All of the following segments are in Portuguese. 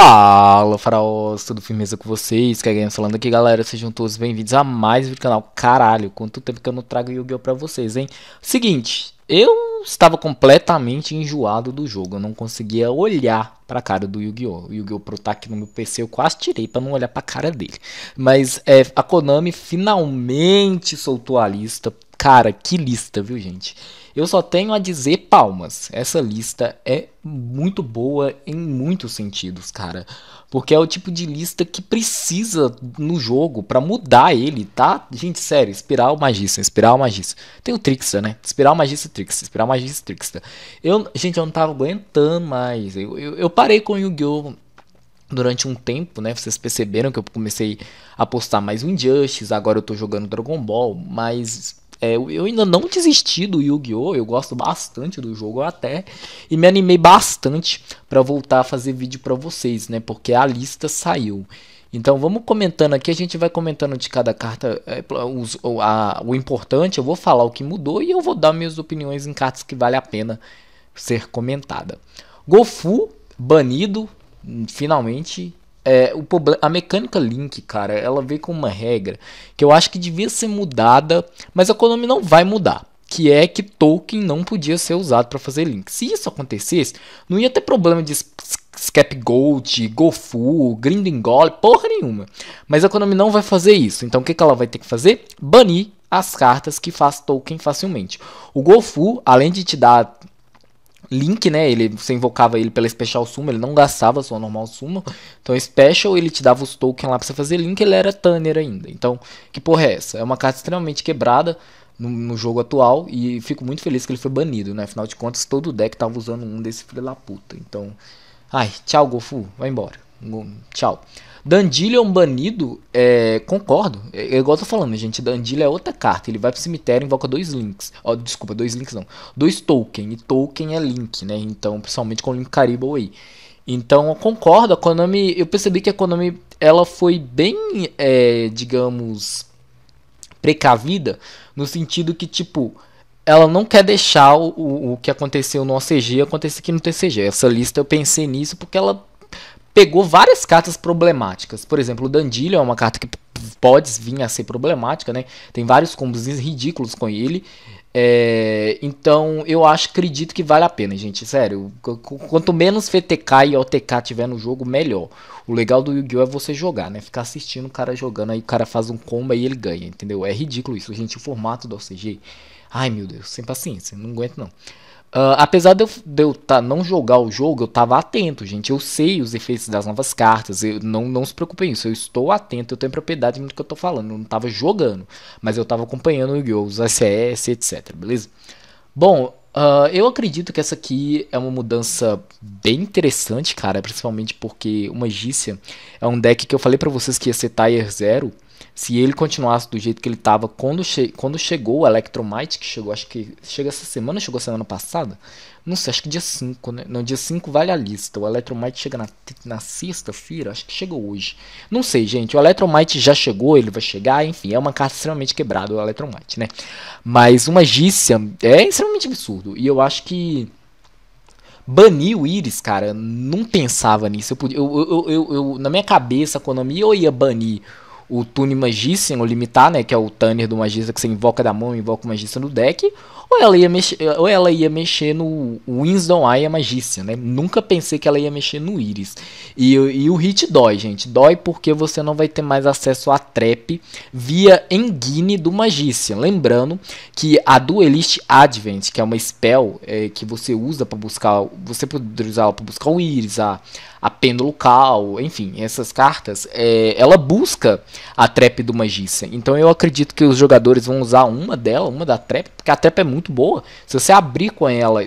Fala, faraós, tudo firmeza com vocês? Que é falando aqui, galera. Sejam todos bem-vindos a mais um do canal. Caralho, quanto tempo que eu não trago Yu-Gi-Oh! pra vocês, hein? Seguinte, eu estava completamente enjoado do jogo. Eu não conseguia olhar pra cara do Yu-Gi-Oh! O Yu-Gi-Oh! Pro tá aqui no meu PC, eu quase tirei pra não olhar pra cara dele. Mas é, a Konami finalmente soltou a lista Cara, que lista, viu, gente? Eu só tenho a dizer palmas. Essa lista é muito boa em muitos sentidos, cara. Porque é o tipo de lista que precisa no jogo para mudar ele, tá? Gente, sério, Espiral Magista, Espiral Magista. Tem o Trixta, né? Espiral Magista, Trickster, Espiral Magista, Trickster. Eu, gente, eu não tava aguentando mais. Eu, eu, eu parei com o Yu-Gi-Oh! durante um tempo, né? Vocês perceberam que eu comecei a postar mais o Injustice, agora eu tô jogando Dragon Ball, mas é, eu ainda não desisti do Yu-Gi-Oh! Eu gosto bastante do jogo até. E me animei bastante para voltar a fazer vídeo para vocês, né? Porque a lista saiu. Então vamos comentando aqui, a gente vai comentando de cada carta é, os, a, o importante, eu vou falar o que mudou e eu vou dar minhas opiniões em cartas que vale a pena ser comentada. Gofu, banido, finalmente é, o problema, a mecânica Link, cara, ela veio com uma regra que eu acho que devia ser mudada, mas a Konami não vai mudar. Que é que token não podia ser usado para fazer Link. Se isso acontecesse, não ia ter problema de Scapegoat, Gofu, Gringole, porra nenhuma. Mas a Konami não vai fazer isso. Então o que, que ela vai ter que fazer? Banir as cartas que faz token facilmente. O Gofu, além de te dar link, né? Ele, você invocava ele pela Special Summon, ele não gastava sua normal Summon. Então, Special, ele te dava os tokens lá pra você fazer link, ele era Tanner ainda. Então, que porra é essa? É uma carta extremamente quebrada no, no jogo atual e fico muito feliz que ele foi banido, né? Afinal de contas, todo deck tava usando um desse filho da puta. Então, ai, tchau, Gofu, vai embora. Tchau. Dandilho é um banido, é, concordo. É, é, igual eu tô falando, gente. Dandilho é outra carta. Ele vai pro cemitério e invoca dois links. Oh, desculpa, dois links não. Dois token. E token é link, né? Então, principalmente com o link Caribou aí. Então, eu concordo. A Konami. Eu percebi que a Konami ela foi bem, é, digamos, precavida. No sentido que, tipo. Ela não quer deixar o, o que aconteceu no OCG acontecer aqui no TCG. Essa lista eu pensei nisso porque ela pegou várias cartas problemáticas. Por exemplo, o Dandilho é uma carta que pode vir a ser problemática, né? Tem vários combos ridículos com ele. É, então eu acho, acredito que vale a pena, gente. Sério, quanto menos FTK e OTK tiver no jogo, melhor. O legal do Yu-Gi-Oh! é você jogar, né? Ficar assistindo o cara jogando, aí o cara faz um combo e ele ganha, entendeu? É ridículo isso, gente. O formato do OCG. Ai meu Deus, sem paciência, não aguento não. Uh, apesar de eu, de eu tá, não jogar o jogo, eu tava atento, gente. Eu sei os efeitos das novas cartas. Eu, não, não se preocupem isso. Eu estou atento, eu tenho propriedade no que eu tô falando. Eu não tava jogando, mas eu tava acompanhando o yu os ACS, etc. Beleza? Bom, uh, eu acredito que essa aqui é uma mudança bem interessante, cara. Principalmente porque uma Magícia é um deck que eu falei para vocês que ia ser Tier Zero se ele continuasse do jeito que ele estava quando, che quando chegou o Electromite, que chegou, acho que chega essa semana, chegou semana passada, não sei, acho que dia 5, né? Não, dia 5 vale a lista. O Electromite chega na, na sexta-feira, acho que chegou hoje. Não sei, gente, o Electromite já chegou, ele vai chegar, enfim, é uma carta extremamente quebrada o Electromite, né? Mas uma Gícia é extremamente absurdo, e eu acho que banir o Iris, cara, não pensava nisso. Eu, podia, eu, eu, eu, eu na minha cabeça, a eu ia banir o Tune Magician, ou limitar, né? Que é o Tanner do magista que você invoca da mão, invoca o magista no deck. Ou ela ia mexer, ou ela ia mexer no Winston eye Magician, né? Nunca pensei que ela ia mexer no Iris. E, e o hit dói, gente. Dói porque você não vai ter mais acesso à trap via Engine do Magician. Lembrando que a Duelist Advent, que é uma spell é, que você usa para buscar, você poderia usar para buscar o Iris, a a Pêndulo Cal, enfim, essas cartas, é, ela busca a trap do magista. Então eu acredito que os jogadores vão usar uma dela, uma da trap, porque a trap é muito boa. Se você abrir com ela,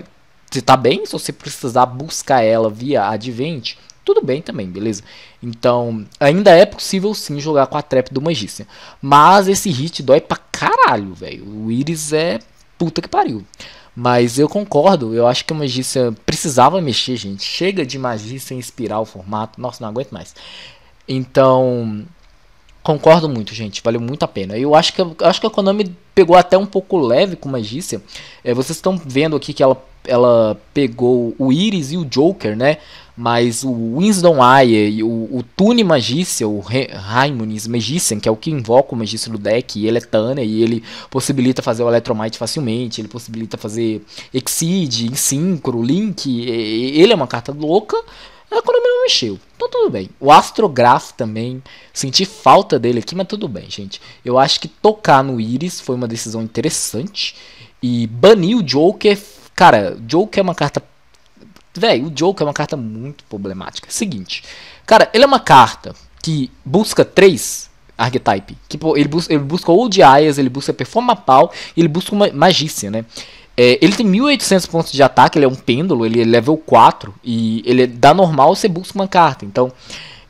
você tá bem. Se você precisar buscar ela via Advent, tudo bem também, beleza? Então, ainda é possível sim jogar com a trap do magista, Mas esse hit dói pra caralho, velho. O Iris é puta que pariu. Mas eu concordo, eu acho que a Magícia precisava mexer, gente. Chega de Magícia em espiral o formato. Nossa, não aguento mais. Então, concordo muito, gente. Valeu muito a pena. Eu acho que, acho que a Konami pegou até um pouco leve com Magícia. É, vocês estão vendo aqui que ela ela pegou o Iris e o Joker, né? Mas o Winston Ayer, o, o Tune Magician, o Raimunis Magician, que é o que invoca o Magician do deck, e ele é Tânia, e ele possibilita fazer o Electromite facilmente, ele possibilita fazer Exceed, Syncro, Link, ele é uma carta louca, a economia não mexeu. Então tudo bem. O Astrograph também. Senti falta dele aqui, mas tudo bem, gente. Eu acho que tocar no Iris foi uma decisão interessante. E banir o Joker Cara, Joker é uma carta. Velho, o Joker é uma carta muito problemática. É seguinte, cara, ele é uma carta que busca três archetype. Que, tipo, pô, ele, busca, ele busca ou de ele busca Performa Pau e ele busca uma Magícia, né? É, ele tem 1800 pontos de ataque, ele é um pêndulo, ele é level 4 e ele é, dá normal, você busca uma carta. Então,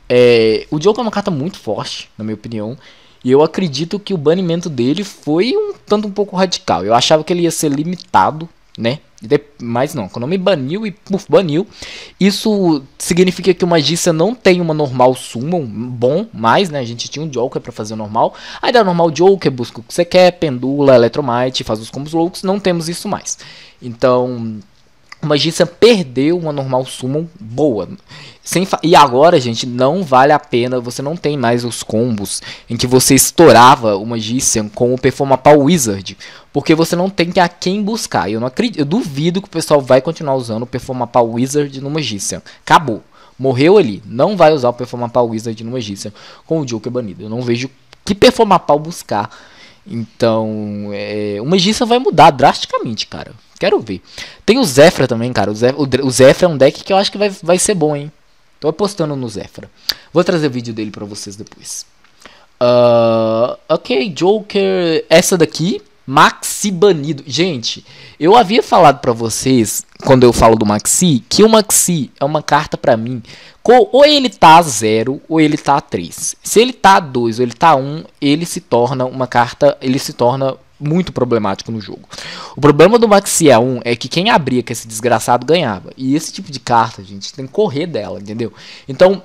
é, o Joker é uma carta muito forte, na minha opinião. E eu acredito que o banimento dele foi um tanto um pouco radical. Eu achava que ele ia ser limitado, né? De, mas não, Konami baniu e puf baniu. Isso significa que o Magista não tem uma normal Summon bom, mais, né? A gente tinha um Joker para fazer o normal. Aí dá normal Joker, busca o que você quer, pendula, Eletromite, faz os combos loucos. Não temos isso mais. Então, o Magician perdeu uma normal summon boa. Sem e agora, gente, não vale a pena. Você não tem mais os combos em que você estourava o Magician com o Performa Power Wizard. Porque você não tem a quem buscar. Eu, não acredito, eu duvido que o pessoal vai continuar usando o Performa Power Wizard no Magician. Acabou. Morreu ali. Não vai usar o Performa Power Wizard no Magician com o Joker banido. Eu não vejo que Performa Power buscar. Então, é, o Magician vai mudar drasticamente, cara. Quero ver. Tem o Zefra também, cara. O Zefra, é um deck que eu acho que vai, vai ser bom, hein? Tô apostando no Zefra. Vou trazer o vídeo dele pra vocês depois. Uh, ok, Joker. Essa daqui, Maxi banido. Gente, eu havia falado para vocês, quando eu falo do Maxi, que o Maxi é uma carta para mim. Ou ele tá a 0 ou ele tá a 3. Se ele tá a 2 ou ele tá a 1, um, ele se torna uma carta, ele se torna muito problemático no jogo. O problema do Maxié 1 é que quem abria que esse desgraçado ganhava. E esse tipo de carta, gente, tem que correr dela, entendeu? Então,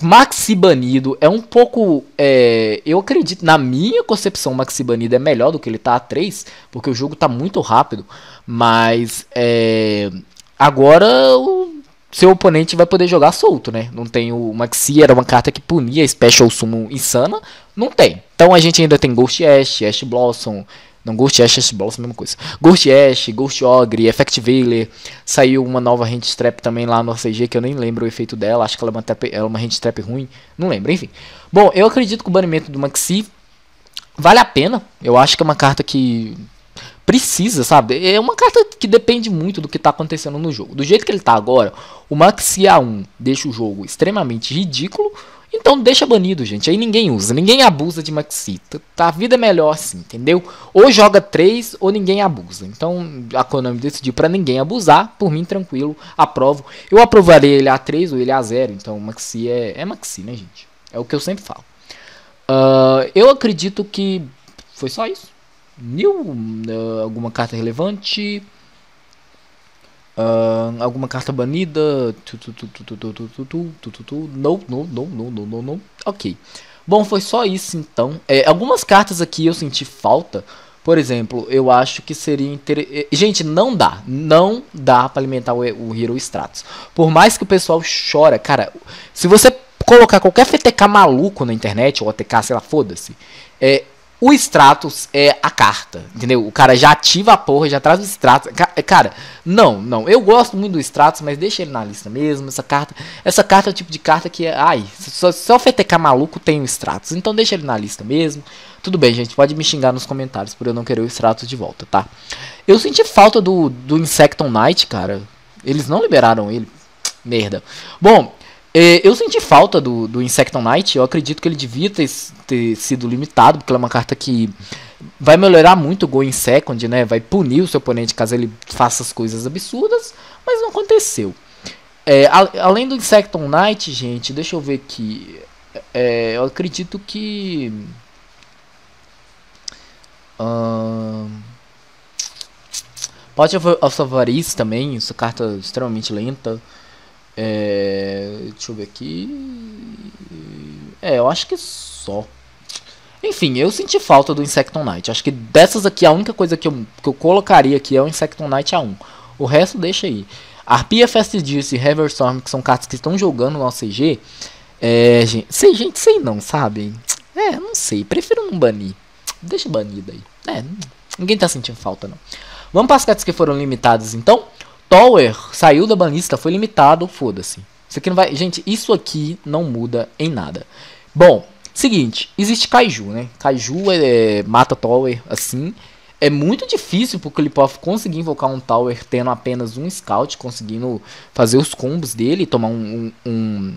Maxi Banido é um pouco. É, eu acredito, na minha concepção, Maxi Banido é melhor do que ele tá a 3, porque o jogo tá muito rápido. Mas é, agora o seu oponente vai poder jogar solto, né? Não tem o Maxi, era uma carta que punia Special Summon insana. Não tem. Então a gente ainda tem Ghost Ash, Ash Blossom, não, Ghost Ash é e Ash Blossom, a mesma coisa. Ghost Ash, Ghost Ogre, Effect Veiler. Saiu uma nova Hand Trap também lá no CG, que eu nem lembro o efeito dela. Acho que ela é uma, trap, é uma Hand Trap ruim. Não lembro, enfim. Bom, eu acredito que o banimento do Maxi vale a pena. Eu acho que é uma carta que precisa, sabe? É uma carta que depende muito do que está acontecendo no jogo. Do jeito que ele está agora, o Maxi A1 deixa o jogo extremamente ridículo. Então deixa banido, gente. Aí ninguém usa, ninguém abusa de Maxi. Tá, a vida é melhor assim, entendeu? Ou joga 3 ou ninguém abusa. Então a Konami decidiu para ninguém abusar, por mim tranquilo, aprovo. Eu aprovarei ele a 3 ou ele a 0, então Maxi é, é Maxi, né, gente? É o que eu sempre falo. Uh, eu acredito que foi só isso. New, uh, ah, alguma carta relevante. Uh, alguma carta banida? Não, não, não, não, não, não, não. Ok. Bom, foi só isso então. É, algumas cartas aqui eu senti falta. Por exemplo, eu acho que seria interessante. Gente, não dá. Não dá para alimentar o, o Hero Stratos. Por mais que o pessoal chora, cara. Se você colocar qualquer FTK maluco na internet, ou ATK, sei lá, foda-se. É, o Stratos é a carta, entendeu? O cara já ativa a porra, já traz o Stratos. É, cara, não, não. Eu gosto muito do Stratos, mas deixa ele na lista mesmo. Essa carta, essa carta é o tipo de carta que é, ai, só, só FTK maluco tem o Stratos. Então deixa ele na lista mesmo. Tudo bem, gente, pode me xingar nos comentários por eu não querer o Stratos de volta, tá? Eu senti falta do do Insecton Knight, cara. Eles não liberaram ele. Merda. Bom, é, eu senti falta do, do Insecton Knight. Eu acredito que ele devia ter, ter, sido limitado, porque ela é uma carta que vai melhorar muito o gol em Second, né? Vai punir o seu oponente caso ele faça as coisas absurdas, mas não aconteceu. É, a, além do Insecton Knight, gente, deixa eu ver aqui. É, eu acredito que. Uh, Pot of, of também, essa carta extremamente lenta. É, deixa eu ver aqui. É, eu acho que só. Enfim, eu senti falta do Insecton Knight. Acho que dessas aqui, a única coisa que eu, que eu colocaria aqui é o Insecton Knight A1. O resto deixa aí. Arpia, Fast Deals e Heaverstorm, que são cartas que estão jogando no CG. É, gente, sei, gente, sei não, sabe? É, não sei. Prefiro não banir. Deixa banido aí. É, ninguém tá sentindo falta, não. Vamos para as cartas que foram limitadas, então. Tower saiu da banista, foi limitado, foda-se. Isso aqui não vai. Gente, isso aqui não muda em nada. Bom, seguinte, existe Kaiju, né? Kaiju é, é, mata Tower assim. É muito difícil pro Clipoff conseguir invocar um Tower tendo apenas um Scout, conseguindo fazer os combos dele, tomar um. um, um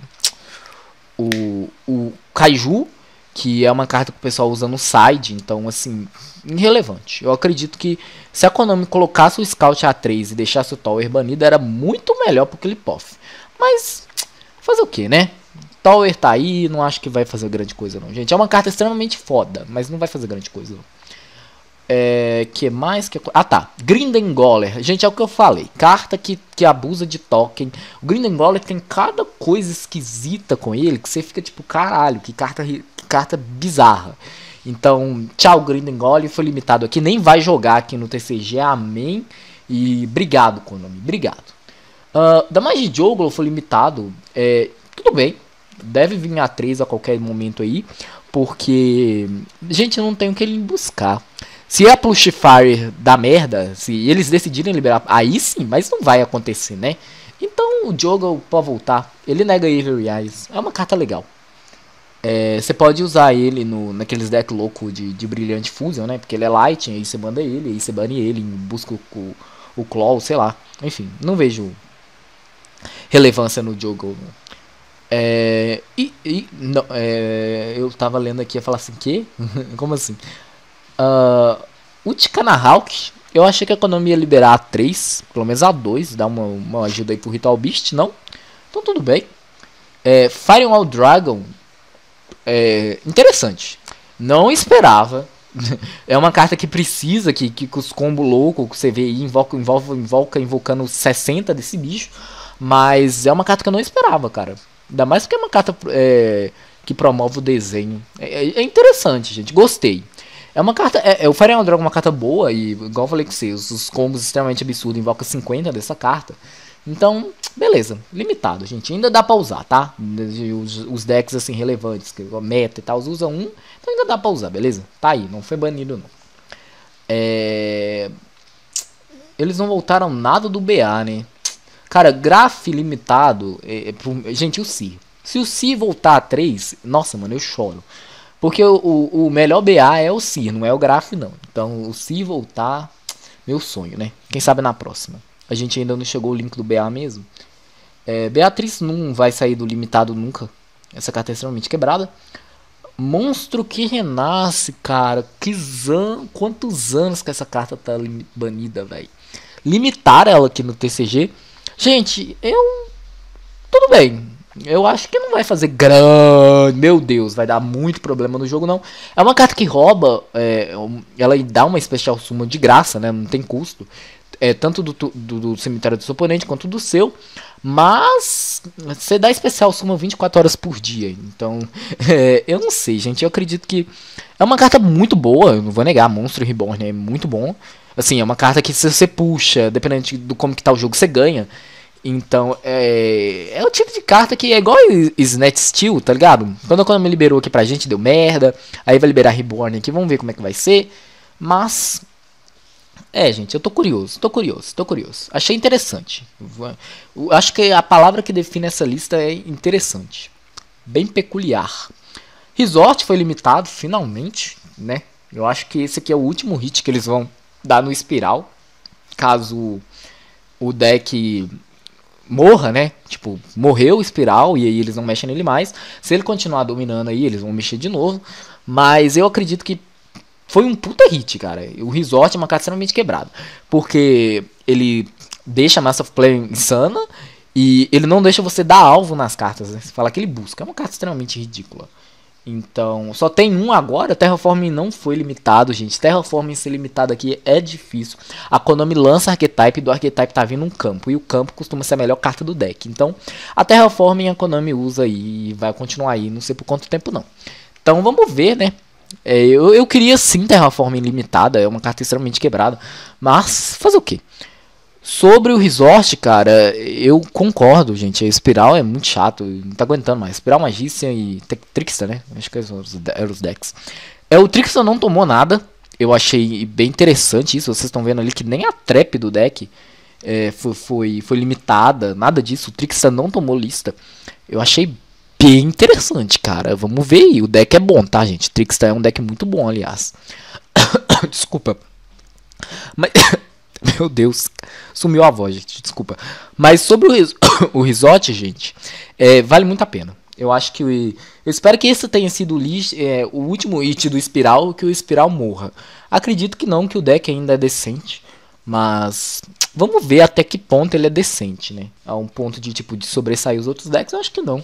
o, o Kaiju que é uma carta que o pessoal usa no side, então assim, irrelevante. Eu acredito que se a Konami colocasse o Scout A3 e deixasse o Tower banido, era muito melhor pro Killipoff. Mas, fazer o que, né? Tower tá aí, não acho que vai fazer grande coisa não, gente. É uma carta extremamente foda, mas não vai fazer grande coisa não. É, que mais que Ah tá, Grindengoller. Gente, é o que eu falei. Carta que, que abusa de token. O Grindengoller tem cada coisa esquisita com ele que você fica tipo, caralho, que carta, que carta bizarra. Então, tchau Grindengoller, foi limitado aqui, nem vai jogar aqui no TCG. Amém. E obrigado, Konami. Obrigado. Uh, Damage Joglo foi limitado. É, tudo bem. Deve vir a 3 a qualquer momento aí. Porque, gente, não tem o que ele buscar. Se a é Plushfire dá merda, se eles decidirem liberar, aí sim, mas não vai acontecer, né? Então o Jogo pode voltar. Ele nega Evil Eyes. É uma carta legal. É, você é, pode usar ele no, naqueles deck louco de, de Brilhante Fusion, né? Porque ele é light, aí você manda ele, aí você bane ele, em busca o, o Claw, sei lá. Enfim, não vejo relevância no jogo. É, e, e não, é, eu tava lendo aqui e falar assim, que? Como assim? Uh, o Ticanahawk, eu achei que a economia ia liberar a 3, pelo menos a 2, dar uma, uma ajuda aí pro Ritual Beast, não? Então tudo bem. É, Firewall Dragon, é interessante. Não esperava. é uma carta que precisa, que, que, os combo louco que você vê aí, invoca, invoca, invoca, invocando 60 desse bicho. Mas é uma carta que eu não esperava, cara. Ainda mais porque é uma carta é, que promove o desenho. É, é, é interessante, gente. Gostei. É uma carta. É, é, o Fire and é uma carta boa e, igual eu falei com vocês, os combos extremamente absurdos invoca 50 dessa carta. Então, beleza, limitado, gente. Ainda dá pra usar, tá? Os, os decks assim relevantes, que meta e tal, usa um, então ainda dá pra usar, beleza? Tá aí, não foi banido não. É... Eles não voltaram nada do BA, né? Cara, graf limitado. É, é Gente, o Si. Se o Si voltar a 3, nossa, mano, eu choro. Porque o, o, melhor BA é o CIR, não é o graf não. Então o CIR voltar, meu sonho, né? Quem sabe na próxima. A gente ainda não chegou o link do BA mesmo. É, Beatriz não vai sair do limitado nunca. Essa carta é extremamente quebrada. Monstro que renasce, cara. Que zan... Quantos anos que essa carta tá banida, velho? Limitar ela aqui no TCG. Gente, eu. Tudo bem. Eu acho que não vai fazer grande. Meu Deus, vai dar muito problema no jogo, não. É uma carta que rouba. É, ela dá uma especial suma de graça, né? Não tem custo. É, tanto do, do, do cemitério do seu oponente quanto do seu. Mas você dá especial suma 24 horas por dia. Então, é, eu não sei, gente. Eu acredito que é uma carta muito boa. Eu não vou negar. Monstro Reborn é muito bom. Assim, é uma carta que se você puxa, dependendo do como que tá o jogo, você ganha. Então, é. É o tipo de carta que é igual Snatch Steel, tá ligado? Quando a Konami liberou aqui pra gente, deu merda. Aí vai liberar Reborn aqui, vamos ver como é que vai ser. Mas. É, gente, eu tô curioso, tô curioso, tô curioso. Achei interessante. acho que a palavra que define essa lista é interessante. Bem peculiar. Resort foi limitado, finalmente, né? Eu acho que esse aqui é o último hit que eles vão dar no Espiral. Caso o deck morra, né? Tipo, morreu o espiral e aí eles não mexem nele mais. Se ele continuar dominando aí, eles vão mexer de novo. Mas eu acredito que foi um puta hit, cara. O Resort é uma carta extremamente quebrada. Porque ele deixa a Mass of Play insana e ele não deixa você dar alvo nas cartas. Né? Você fala que ele busca. É uma carta extremamente ridícula. Então, só tem um agora. Terraforming não foi limitado, gente. Terraforming ser limitado aqui é difícil. A Konami lança archetype e do archetype tá vindo um campo. E o campo costuma ser a melhor carta do deck. Então, a Terraforming a Konami usa aí, e vai continuar aí. Não sei por quanto tempo, não. Então, vamos ver, né? É, eu, eu queria sim Terraforming limitada. É uma carta extremamente quebrada. Mas, fazer o quê? Sobre o resort, cara, eu concordo, gente. A espiral é muito chato, não tá aguentando mais. Espiral Magician e Trickster, né? Acho que eram os, os decks. É, o Trickster não tomou nada. Eu achei bem interessante isso. Vocês estão vendo ali que nem a trap do deck é, foi, foi, foi, limitada, nada disso. O Trickster não tomou lista. Eu achei bem interessante, cara. Vamos ver aí. O deck é bom, tá, gente? Trickster é um deck muito bom, aliás. Desculpa. Mas. Meu Deus, sumiu a voz, gente, desculpa. Mas sobre o, ris o gente, é, vale muito a pena. Eu acho que. Eu espero que esse tenha sido o, é, o último hit do Espiral, que o Espiral morra. Acredito que não, que o deck ainda é decente. Mas vamos ver até que ponto ele é decente, né? A um ponto de tipo de sobressair os outros decks, eu acho que não.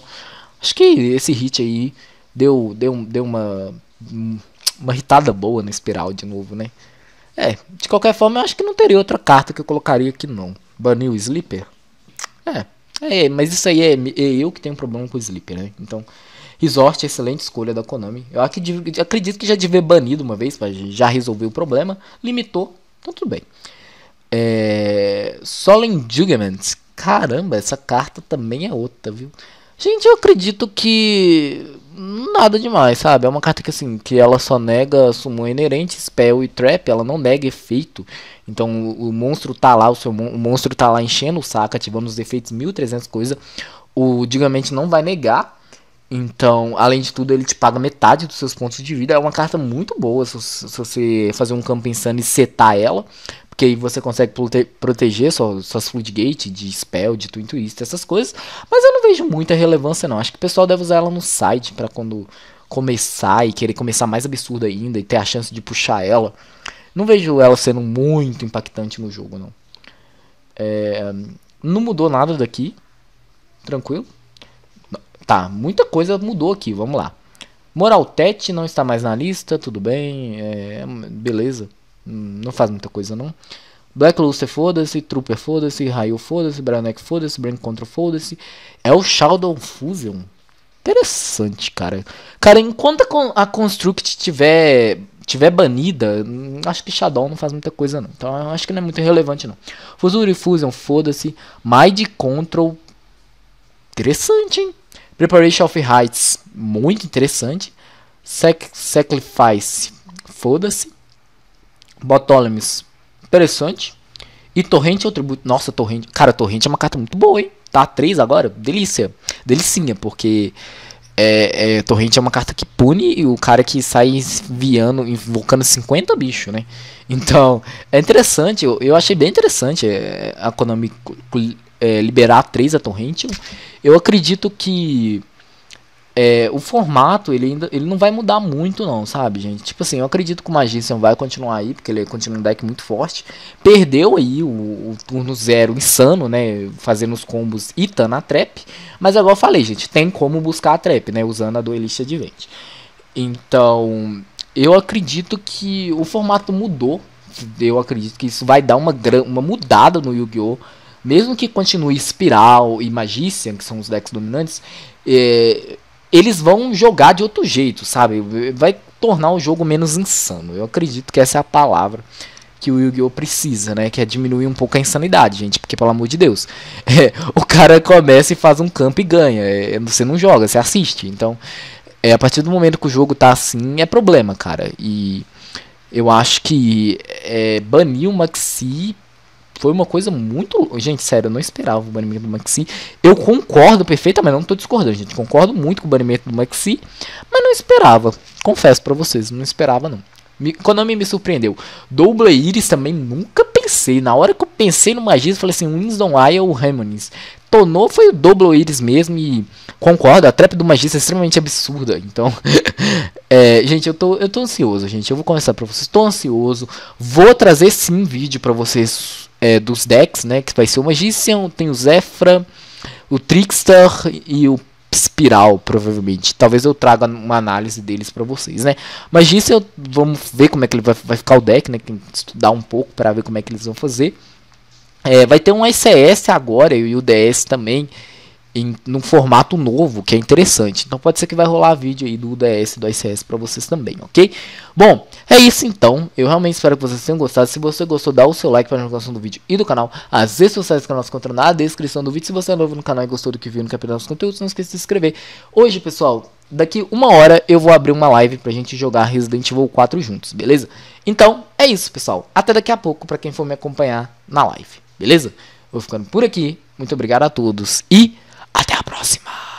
Acho que esse hit aí deu, deu, deu uma uma hitada boa no Espiral de novo, né? É, de qualquer forma, eu acho que não teria outra carta que eu colocaria aqui, não. Banir o Slipper. É, é mas isso aí é, é eu que tenho um problema com o Slipper, né? Então, Resort, excelente escolha da Konami. Eu acredito que já devia banido uma vez, já resolveu o problema. Limitou, então tudo bem. É... Solemn Caramba, essa carta também é outra, viu? Gente, eu acredito que nada demais, sabe? É uma carta que assim, que ela só nega sumo inerente, spell e trap, ela não nega efeito. Então o, o monstro tá lá, o seu mon o monstro tá lá enchendo o saco, ativando os efeitos 1300 coisa. O Digamente não vai negar. Então, além de tudo, ele te paga metade dos seus pontos de vida. É uma carta muito boa se, se você fazer um campo insano e setar ela. Porque aí você consegue prote proteger sua, suas floodgate de spell, de twin twist, essas coisas. Mas eu não vejo muita relevância não. Acho que o pessoal deve usar ela no site para quando começar e querer começar mais absurdo ainda e ter a chance de puxar ela. Não vejo ela sendo muito impactante no jogo, não. É, não mudou nada daqui. Tranquilo. Tá, muita coisa mudou aqui, vamos lá. Moral Tete não está mais na lista, tudo bem, é, beleza. Não faz muita coisa, não. Black Luster, é foda-se. Trooper, é foda-se. Raio, foda-se. Branek, foda-se. Brain Control, foda-se. É o Shadow Fusion. Interessante, cara. Cara, enquanto a Construct tiver tiver banida, hum, acho que Shadow não faz muita coisa não. Então acho que não é muito relevante não. Fusuri Fusion, foda-se. Mind Control, interessante, hein? Preparation of Heights, muito interessante. Sac Sacrifice, foda-se. Botolemes, interessante. E Torrente é o tributo. Nossa, Torrente. Cara, Torrente é uma carta muito boa, hein? Tá 3 agora? Delícia. Delicinha, porque é, é, Torrente é uma carta que pune o cara que sai enviando, invocando 50 bichos, né? Então, é interessante. Eu, eu achei bem interessante é, a Konami é, liberar 3 a Torrente. Eu acredito que é, o formato, ele ainda ele não vai mudar muito não, sabe, gente? Tipo assim, eu acredito que o Magician vai continuar aí, porque ele continua um deck muito forte. Perdeu aí o, o turno zero insano, né? Fazendo os combos Ita na trap. Mas agora eu falei, gente, tem como buscar a trap, né? Usando a duelista de vente. Então, eu acredito que o formato mudou. Eu acredito que isso vai dar uma, uma mudada no Yu-Gi-Oh! Mesmo que continue Espiral e Magician, que são os decks dominantes, é, eles vão jogar de outro jeito, sabe? Vai tornar o jogo menos insano. Eu acredito que essa é a palavra que o Yu-Gi-Oh precisa, né? Que é diminuir um pouco a insanidade, gente. Porque, pelo amor de Deus, é, o cara começa e faz um campo e ganha. É, é, você não joga, você assiste. Então, é, a partir do momento que o jogo tá assim, é problema, cara. E eu acho que é, banir o Maxi foi uma coisa muito. Gente, sério, eu não esperava o banimento do Maxi. Eu concordo perfeitamente, não tô discordando, gente. Concordo muito com o banimento do Maxi, mas não esperava. Confesso para vocês, não esperava não. Me, Konami me surpreendeu. Double Iris também nunca pensei. Na hora que eu pensei no Magis, falei assim: Winston Aya ou Ramones. Tonou foi o Double Iris mesmo e concordo, a trap do Magista é extremamente absurda. Então, é, gente, eu tô, eu tô ansioso, gente. Eu vou começar pra vocês. Tô ansioso. Vou trazer sim vídeo pra vocês é, dos decks, né? Que vai ser o Magician, tem o Zefra, o Trickster e o Spiral, provavelmente. Talvez eu traga uma análise deles para vocês, né? Magician, vamos ver como é que ele vai, vai ficar o deck, né? Tem que estudar um pouco para ver como é que eles vão fazer. É, vai ter um ICS agora e o DS também em num formato novo, que é interessante. Então pode ser que vai rolar vídeo aí do UDS, do ICS para vocês também, ok? Bom, é isso então. Eu realmente espero que vocês tenham gostado. Se você gostou, dá o seu like para a divulgação do vídeo e do canal. As redes sociais do canal se encontram na descrição do vídeo. Se você é novo no canal e gostou do que viu no capítulo dos conteúdos, não esqueça de se inscrever. Hoje, pessoal, daqui uma hora eu vou abrir uma live pra gente jogar Resident Evil 4 juntos, beleza? Então, é isso, pessoal. Até daqui a pouco pra quem for me acompanhar na live, beleza? Vou ficando por aqui. Muito obrigado a todos e... Até a próxima!